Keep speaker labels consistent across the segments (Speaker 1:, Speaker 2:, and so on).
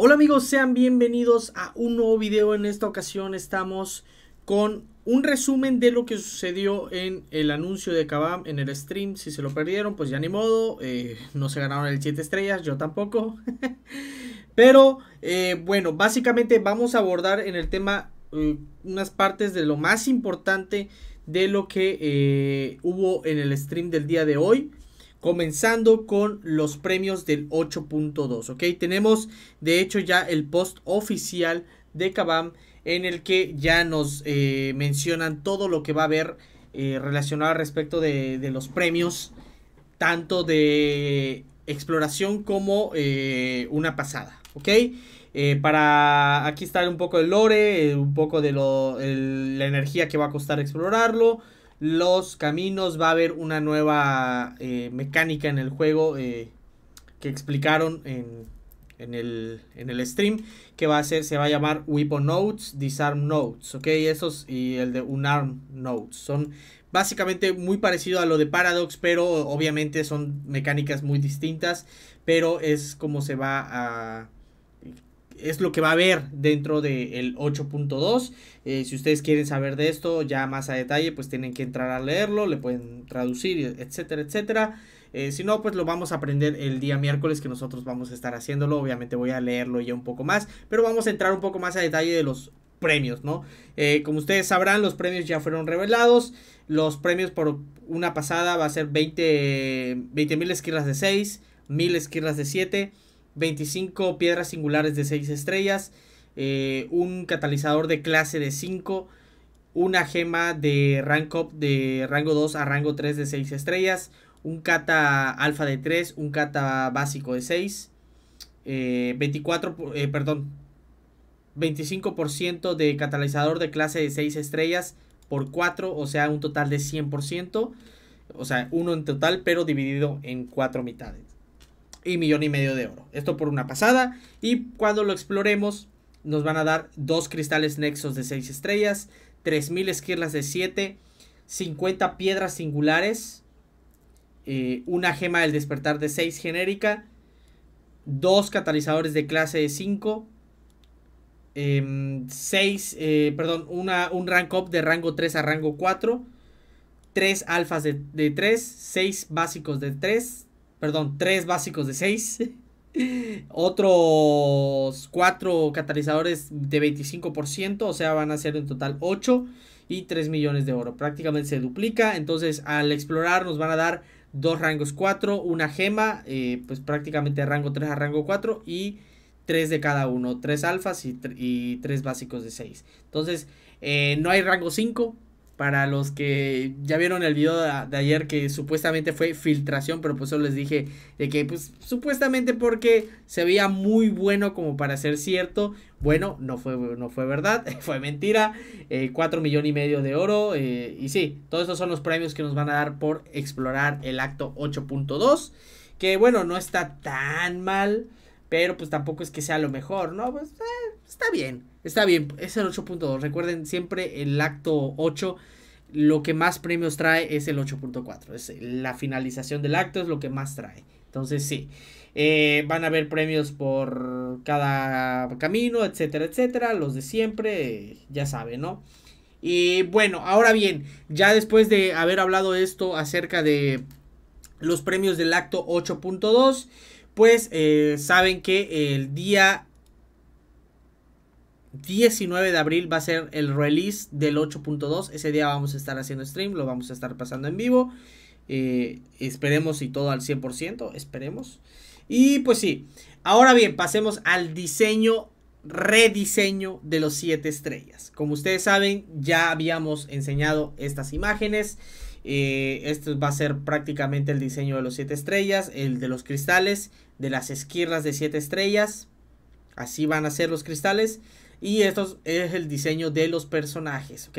Speaker 1: Hola amigos, sean bienvenidos a un nuevo video. En esta ocasión estamos con un resumen de lo que sucedió en el anuncio de Kabam en el stream. Si se lo perdieron, pues ya ni modo. Eh, no se ganaron el 7 estrellas, yo tampoco. Pero eh, bueno, básicamente vamos a abordar en el tema eh, unas partes de lo más importante de lo que hubo en el stream del día de hoy comenzando con los premios del 8.2, ¿ok? Tenemos de hecho ya el post oficial de Kabam en el que ya nos eh, mencionan todo lo que va a haber eh, relacionado relacionado respecto de, los premios, tanto de exploración como eh, una pasada, ¿ok? para aquí está un poco el lore, un poco de la energía que va a costar explorarlo, los caminos, va a haber una nueva eh, mecánica en el juego eh, que explicaron en, el, stream, que va a ser, se va a llamar Weapon Notes, Disarm Notes, ¿ok? Esos y el de Unarm Notes, son básicamente muy parecido a lo de Paradox, pero obviamente son mecánicas muy distintas, pero es como se va a es lo que va a haber dentro del 8.2. Eh, si ustedes quieren saber de esto ya más a detalle, pues tienen que entrar a leerlo, le pueden traducir, etcétera, etcétera. Eh, si no, pues lo vamos a aprender el día miércoles que nosotros vamos a estar haciéndolo. Obviamente voy a leerlo ya un poco más, pero vamos a entrar un poco más a detalle de los premios, ¿no? Eh, como ustedes sabrán, los premios ya fueron revelados. Los premios por una pasada va a ser 20 mil esquirlas de 6, 1000 esquirlas de 7. 25 piedras singulares de 6 estrellas, eh, un catalizador de clase de 5, una gema de rank up de rango 2 a rango 3 de 6 estrellas, un cata alfa de 3, un cata básico de 6, 24, eh, eh, perdón, 25% de catalizador de clase de 6 estrellas por 4, o sea, un total de 100%, o sea, uno en total, pero dividido en 4 mitades y millón y medio de oro. Esto por una pasada. Y cuando lo exploremos, nos van a dar dos cristales nexos de 6 estrellas, 3000 esquirlas de 7, 50 piedras singulares, eh, una gema del despertar de 6 genérica, dos catalizadores de clase de 5. 6, em, eh, perdón, una, un rank up de rango 3 a rango 4, 3 alfas de, de 3, 6 básicos de 3, perdón, tres básicos de 6. Otros cuatro catalizadores de 25%, o sea, van a ser en total 8 y 3 millones de oro. Prácticamente se duplica. Entonces, al explorar nos van a dar dos rangos 4, una gema, eh, pues prácticamente rango 3 a rango 4 y 3 de cada uno, 3 alfas y, 3 básicos de 6. Entonces, eh, no hay rango 5, para los que ya vieron el video de, ayer que supuestamente fue filtración, pero pues solo les dije de que pues supuestamente porque se veía muy bueno como para ser cierto. Bueno, no fue, no fue verdad, fue mentira. 4 eh, millones y medio de oro. Eh, y sí, todos esos son los premios que nos van a dar por explorar el acto 8.2. Que bueno, no está tan mal pero pues tampoco es que sea lo mejor, ¿no? Pues eh, está bien, está bien, es el 8.2. Recuerden siempre el acto 8, lo que más premios trae es el 8.4, es la finalización del acto, es lo que más trae. Entonces sí, eh, van a haber premios por cada camino, etcétera, etcétera, los de siempre, ya saben, ¿no? Y bueno, ahora bien, ya después de haber hablado esto acerca de los premios del acto 8.2, pues eh, saben que el día 19 de abril va a ser el release del 8.2. Ese día vamos a estar haciendo stream, lo vamos a estar pasando en vivo. Eh, esperemos y todo al 100%, esperemos. Y pues sí, ahora bien, pasemos al diseño, rediseño de los 7 estrellas. Como ustedes saben, ya habíamos enseñado estas imágenes. este va a ser prácticamente el diseño de los 7 estrellas, el de los cristales, de las esquirlas de 7 estrellas. Así van a ser los cristales. Y esto es el diseño de los personajes,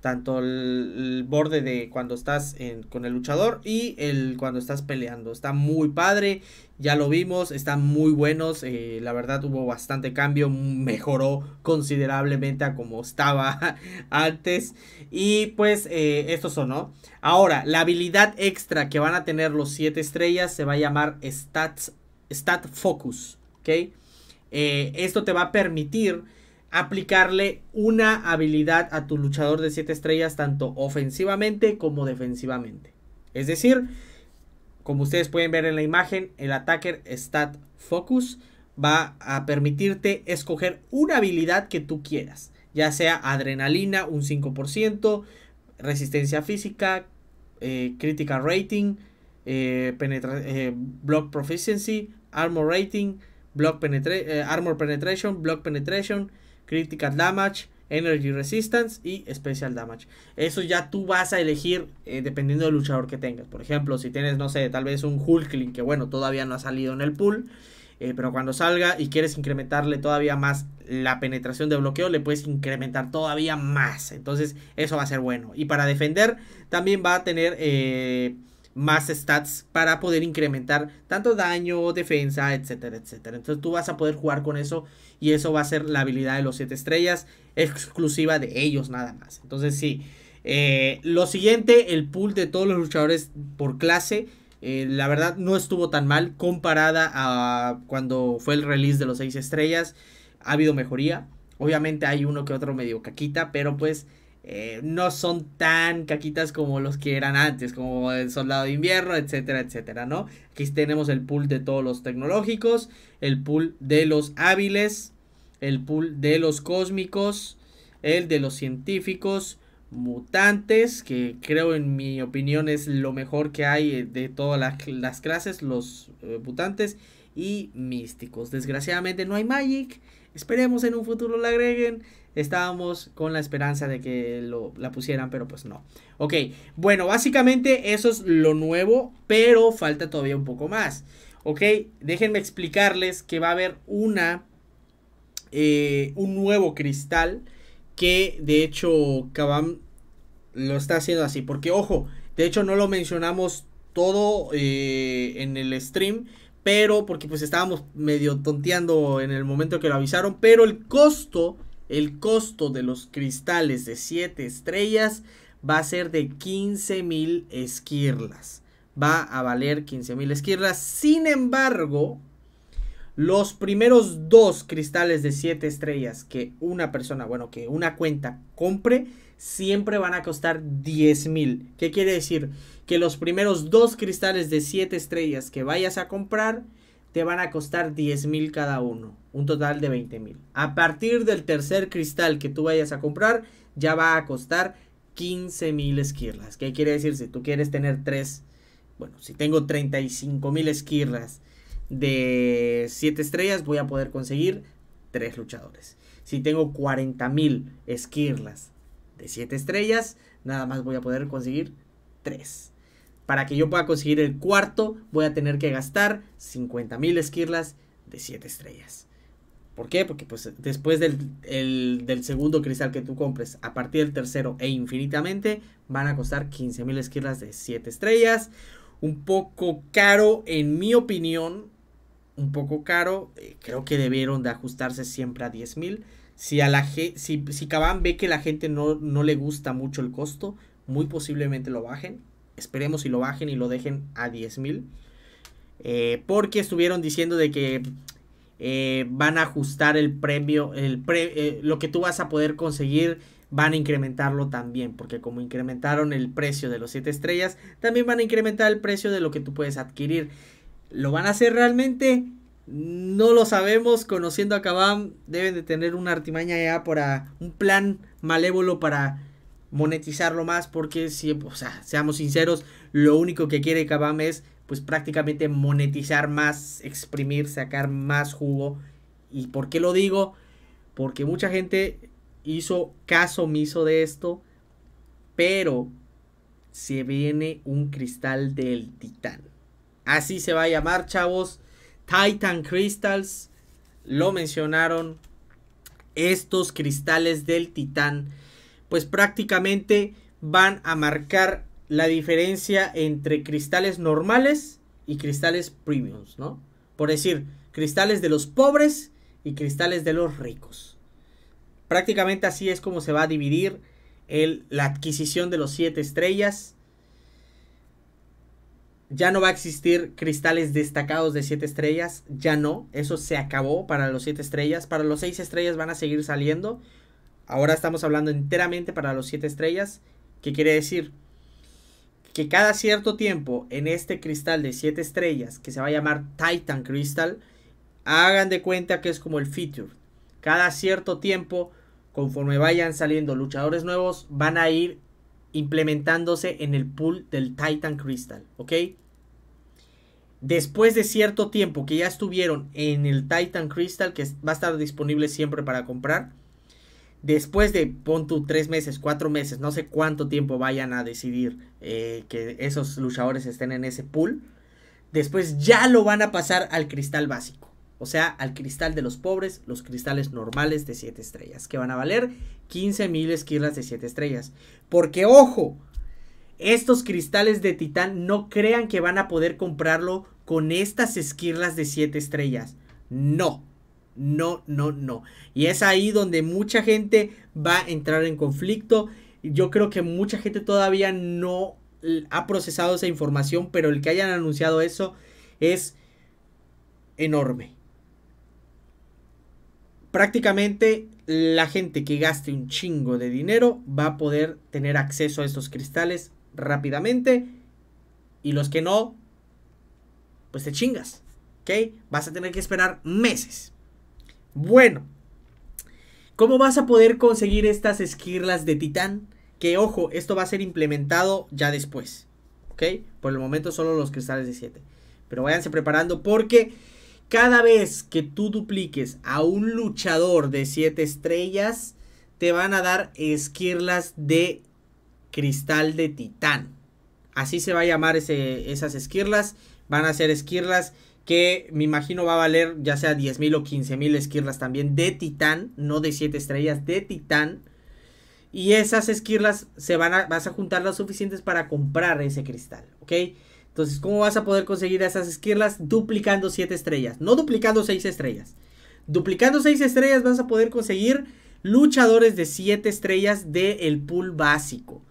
Speaker 1: Tanto el, borde de cuando estás con el luchador y el cuando estás peleando. Está muy padre, ya lo vimos, están muy buenos. Eh, la verdad hubo bastante cambio, mejoró considerablemente a como estaba antes. Y pues eh, estos son, Ahora, la habilidad extra que van a tener los 7 estrellas se va a llamar Stats Stat Focus. ¿okay? Eh, esto te va a permitir aplicarle una habilidad a tu luchador de 7 estrellas, tanto ofensivamente como defensivamente. Es decir, como ustedes pueden ver en la imagen, el Attacker Stat Focus va a permitirte escoger una habilidad que tú quieras, ya sea adrenalina un 5%, resistencia física, crítica eh, critical rating, eh, block proficiency, Armor Rating, block eh, Armor Penetration, Block Penetration, Critical Damage, Energy Resistance y Special Damage. Eso ya tú vas a elegir eh, dependiendo del luchador que tengas. Por ejemplo, si tienes, no sé, tal vez un Hulkling, que bueno, todavía no ha salido en el pool. Eh, pero cuando salga y quieres incrementarle todavía más la penetración de bloqueo, le puedes incrementar todavía más. Entonces, eso va a ser bueno. Y para defender, también va a tener más stats para poder incrementar tanto daño, defensa, etcétera, etcétera. Entonces tú vas a poder jugar con eso y eso va a ser la habilidad de los 7 estrellas exclusiva de ellos nada más. Entonces sí, eh, lo siguiente, el pool de todos los luchadores por clase. Eh, la verdad no estuvo tan mal comparada a cuando fue el release de los 6 estrellas. Ha habido mejoría. Obviamente hay uno que otro medio caquita, pero pues eh, no son tan caquitas como los que eran antes, como el soldado de invierno, etcétera, etcétera, ¿no? Aquí tenemos el pool de todos los tecnológicos, el pool de los hábiles, el pool de los cósmicos, el de los científicos, mutantes, que creo en mi opinión es lo mejor que hay eh, de todas las, clases, los eh, mutantes y místicos. Desgraciadamente no hay Magic, esperemos en un futuro la agreguen. Estábamos con la esperanza de que la pusieran, pero pues no. Ok, bueno, básicamente eso es lo nuevo, pero falta todavía un poco más. Ok, déjenme explicarles que va a haber una, eh, un nuevo cristal que de hecho Kabam lo está haciendo así. Porque ojo, de hecho no lo mencionamos todo eh, en el stream. Pero porque pues estábamos medio tonteando en el momento que lo avisaron. Pero el costo el costo de los cristales de 7 estrellas va a ser de 15,000 esquirlas. Va a valer 15,000 esquirlas. Sin embargo, los primeros dos cristales de 7 estrellas que una persona, bueno, que una cuenta compre, siempre van a costar 10,000. ¿Qué quiere decir? Que los primeros dos cristales de 7 estrellas que vayas a comprar, te van a costar $10,000 cada uno, un total de $20,000. A partir del tercer cristal que tú vayas a comprar, ya va a costar $15,000 esquirlas. ¿Qué quiere decir? Si tú quieres tener 3, bueno, si tengo 35,000 esquirlas de 7 estrellas, voy a poder conseguir 3 luchadores. Si tengo 40,000 esquirlas de 7 estrellas, nada más voy a poder conseguir 3. Para que yo pueda conseguir el cuarto, voy a tener que gastar 50.000 esquirlas de 7 estrellas. ¿Por qué? Porque pues, después del, segundo cristal que tú compres, a partir del tercero e infinitamente, van a costar 15.000 esquirlas de 7 estrellas. Un poco caro, en mi opinión, un poco caro. Eh, creo que debieron de ajustarse siempre a 10.000. Si, a si, si ve que la gente no le gusta mucho el costo, muy posiblemente lo bajen Esperemos si lo bajen y lo dejen a 10 mil. Eh, porque estuvieron diciendo de que eh, van a ajustar el premio, el eh, lo que tú vas a poder conseguir, van a incrementarlo también, porque como incrementaron el precio de los 7 estrellas, también van a incrementar el precio de lo que tú puedes adquirir. ¿Lo van a hacer realmente? No lo sabemos, conociendo a Kabam, deben de tener una artimaña ya para un plan malévolo para monetizarlo más porque si, o sea, seamos sinceros, lo único que quiere Kabam es pues prácticamente monetizar más, exprimir, sacar más jugo. ¿Y por qué lo digo? Porque mucha gente hizo caso omiso de esto, pero se viene un cristal del titán. Así se va a llamar, chavos. Titan Crystals, lo mencionaron. Estos cristales del titán pues prácticamente van a marcar la diferencia entre cristales normales y cristales premiums, ¿no? Por decir, cristales de los pobres y cristales de los ricos. Prácticamente así es como se va a dividir la adquisición de los 7 estrellas. Ya no va a existir cristales destacados de 7 estrellas, ya no, eso se acabó para los 7 estrellas, para los 6 estrellas van a seguir saliendo, Ahora estamos hablando enteramente para los 7 estrellas, ¿Qué quiere decir que cada cierto tiempo en este cristal de 7 estrellas, que se va a llamar Titan Crystal, hagan de cuenta que es como el feature. Cada cierto tiempo, conforme vayan saliendo luchadores nuevos, van a ir implementándose en el pool del Titan Crystal, ¿ok? Después de cierto tiempo que ya estuvieron en el Titan Crystal, que va a estar disponible siempre para comprar, después de, pon tú, tres meses, cuatro meses, no sé cuánto tiempo vayan a decidir eh, que esos luchadores estén en ese pool, después ya lo van a pasar al cristal básico. O sea, al cristal de los pobres, los cristales normales de 7 estrellas, que van a valer 15.000 mil esquirlas de 7 estrellas. Porque, ojo, estos cristales de titán no crean que van a poder comprarlo con estas esquirlas de 7 estrellas. No no, no, no. Y es ahí donde mucha gente va a entrar en conflicto. Yo creo que mucha gente todavía no eh, ha procesado esa información, pero el que hayan anunciado eso es enorme. Prácticamente la gente que gaste un chingo de dinero va a poder tener acceso a estos cristales rápidamente y los que no, pues te chingas, Vas a tener que esperar meses. Bueno, ¿cómo vas a poder conseguir estas esquirlas de titán? Que ojo, esto va a ser implementado ya después. ¿Ok? Por el momento solo los cristales de 7. Pero váyanse preparando porque cada vez que tú dupliques a un luchador de 7 estrellas, te van a dar esquirlas de cristal de titán. Así se va a llamar ese, esas esquirlas. Van a ser esquirlas que me imagino va a valer ya sea 10.000 o 15.000 esquirlas también de titán, no de 7 estrellas, de titán. Y esas esquirlas se van a, vas a juntar las suficientes para comprar ese cristal, ¿ok? Entonces, ¿cómo vas a poder conseguir esas esquirlas? Duplicando 7 estrellas, no duplicando 6 estrellas. Duplicando 6 estrellas vas a poder conseguir luchadores de 7 estrellas del el pool básico.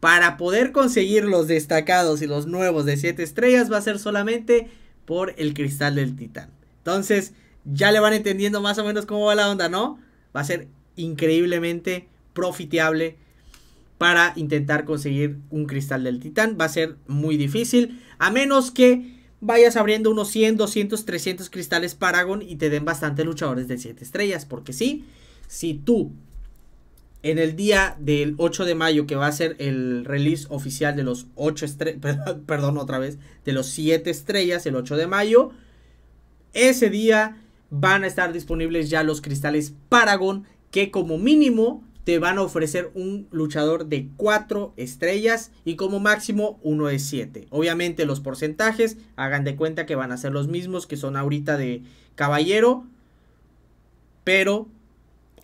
Speaker 1: Para poder conseguir los destacados y los nuevos de 7 estrellas va a ser solamente por el cristal del titán. Entonces, ya le van entendiendo más o menos cómo va la onda, ¿no? Va a ser increíblemente profitable para intentar conseguir un cristal del titán. Va a ser muy difícil, a menos que vayas abriendo unos 100, 200, 300 cristales Paragon y te den bastante luchadores de 7 estrellas, porque sí, si tú en el día del 8 de mayo, que va a ser el release oficial de los 8 perdón, otra vez, de los 7 estrellas, el 8 de mayo, ese día van a estar disponibles ya los cristales Paragon, que como mínimo te van a ofrecer un luchador de 4 estrellas y como máximo uno de 7. Obviamente los porcentajes, hagan de cuenta que van a ser los mismos que son ahorita de caballero, pero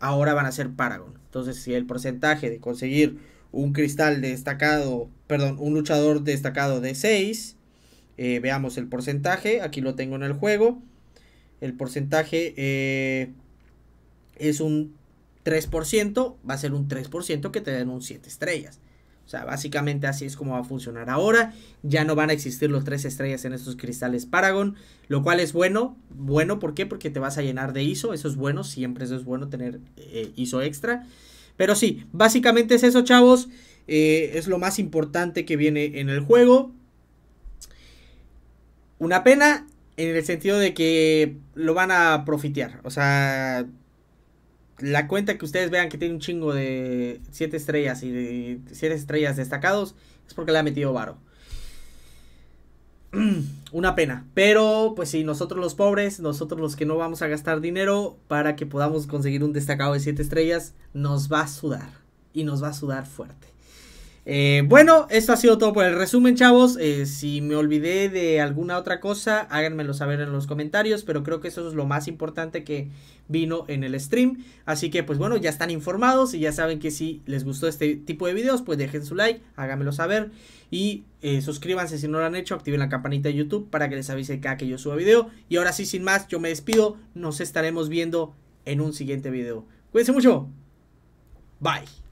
Speaker 1: ahora van a ser Paragon. Entonces, si el porcentaje de conseguir un cristal destacado, perdón, un luchador destacado de 6, eh, veamos el porcentaje, aquí lo tengo en el juego. El porcentaje eh, es un 3%, va a ser un 3% que te den un 7 estrellas. O sea, básicamente así es como va a funcionar ahora. Ya no van a existir los tres estrellas en estos cristales Paragon, lo cual es bueno. Bueno, ¿por qué? Porque te vas a llenar de ISO, eso es bueno, siempre eso es bueno tener eh, ISO extra. Pero sí, básicamente es eso, chavos. Eh, es lo más importante que viene en el juego. Una pena en el sentido de que lo van a profitear. O sea, la cuenta que ustedes vean que tiene un chingo de 7 estrellas y de 7 estrellas destacados es porque le ha metido varo. Una pena, pero pues si nosotros los pobres, nosotros los que no vamos a gastar dinero para que podamos conseguir un destacado de 7 estrellas, nos va a sudar y nos va a sudar fuerte. Eh, bueno, esto ha sido todo por el resumen, chavos. Eh, si me olvidé de alguna otra cosa, háganmelo saber en los comentarios, pero creo que eso es lo más importante que vino en el stream. Así que, pues bueno, ya están informados y ya saben que si les gustó este tipo de videos, pues dejen su like, háganmelo saber y eh, suscríbanse si no lo han hecho, activen la campanita de YouTube para que les avise cada que yo suba video. Y ahora sí, sin más, yo me despido, nos estaremos viendo en un siguiente video. Cuídense mucho. Bye.